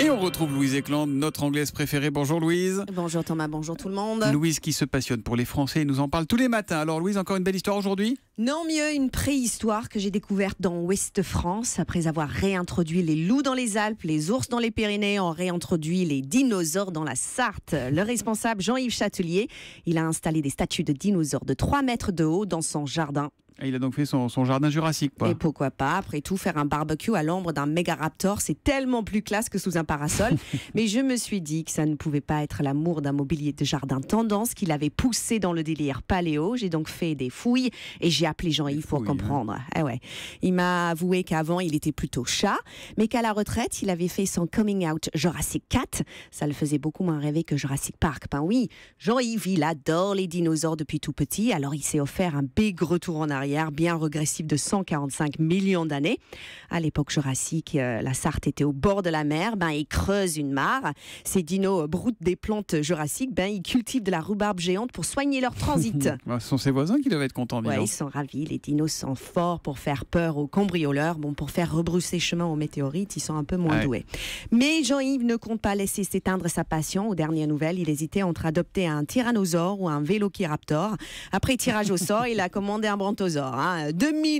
Et on retrouve Louise Eklund, notre anglaise préférée. Bonjour Louise. Bonjour Thomas, bonjour tout le monde. Louise qui se passionne pour les Français et nous en parle tous les matins. Alors Louise, encore une belle histoire aujourd'hui Non mieux, une préhistoire que j'ai découverte dans Ouest France. Après avoir réintroduit les loups dans les Alpes, les ours dans les Pyrénées, on réintroduit les dinosaures dans la Sarthe. Le responsable Jean-Yves Châtelier, il a installé des statues de dinosaures de 3 mètres de haut dans son jardin il a donc fait son, jardin jurassique. Quoi. Et pourquoi pas, après tout, faire un barbecue à l'ombre d'un méga raptor, c'est tellement plus classe que sous un parasol. Mais je me suis dit que ça ne pouvait pas être l'amour d'un mobilier de jardin tendance qu'il avait poussé dans le délire paléo. J'ai donc fait des fouilles et j'ai appelé Jean-Yves pour comprendre. Hein. Eh ouais. Il m'a avoué qu'avant, il était plutôt chat, mais qu'à la retraite, il avait fait son coming out Jurassic 4. Ça le faisait beaucoup moins rêver que Jurassic Park. Ben oui, Jean-Yves, il adore les dinosaures depuis tout petit, alors il s'est offert un big retour en arrière bien régressif de 145 millions d'années. À l'époque jurassique, euh, la Sarthe était au bord de la mer, ben, ils creusent une mare. Ces dinos euh, broutent des plantes jurassiques, ben, ils cultivent de la rhubarbe géante pour soigner leur transit. Bah, ce sont ses voisins qui doivent être contents, ils sont ravis. Les dinos sont forts pour faire peur aux cambrioleurs, bon, pour faire rebrousser chemin aux météorites, ils sont un peu moins doués. Mais Jean-Yves ne compte pas laisser s'éteindre sa passion. Aux dernières nouvelles, il hésitait entre adopter un tyrannosaure ou un vélociraptor. Après tirage au sort, il a commandé un brontosaure. 2000 hein.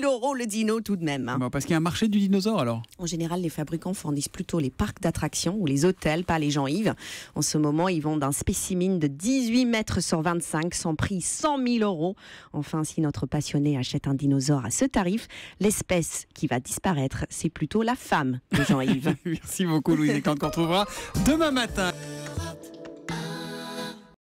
euros le dino tout de même. Hein. parce qu'il y a un marché du dinosaure alors En général, les fabricants fournissent plutôt les parcs d'attractions ou les hôtels, pas les gens yves En ce moment, ils vendent un spécimen de 18 mètres sur 25, sans prix 100 000 euros. Enfin, si notre passionné achète un dinosaure à ce tarif, l'espèce qui va disparaître, c'est plutôt la femme de Jean-Yves. Merci beaucoup, Louis. Et qu'on trouvera demain matin.